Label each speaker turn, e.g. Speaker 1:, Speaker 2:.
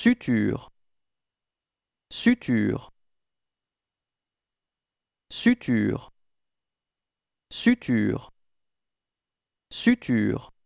Speaker 1: Suture. Suture. Suture. Suture. Suture.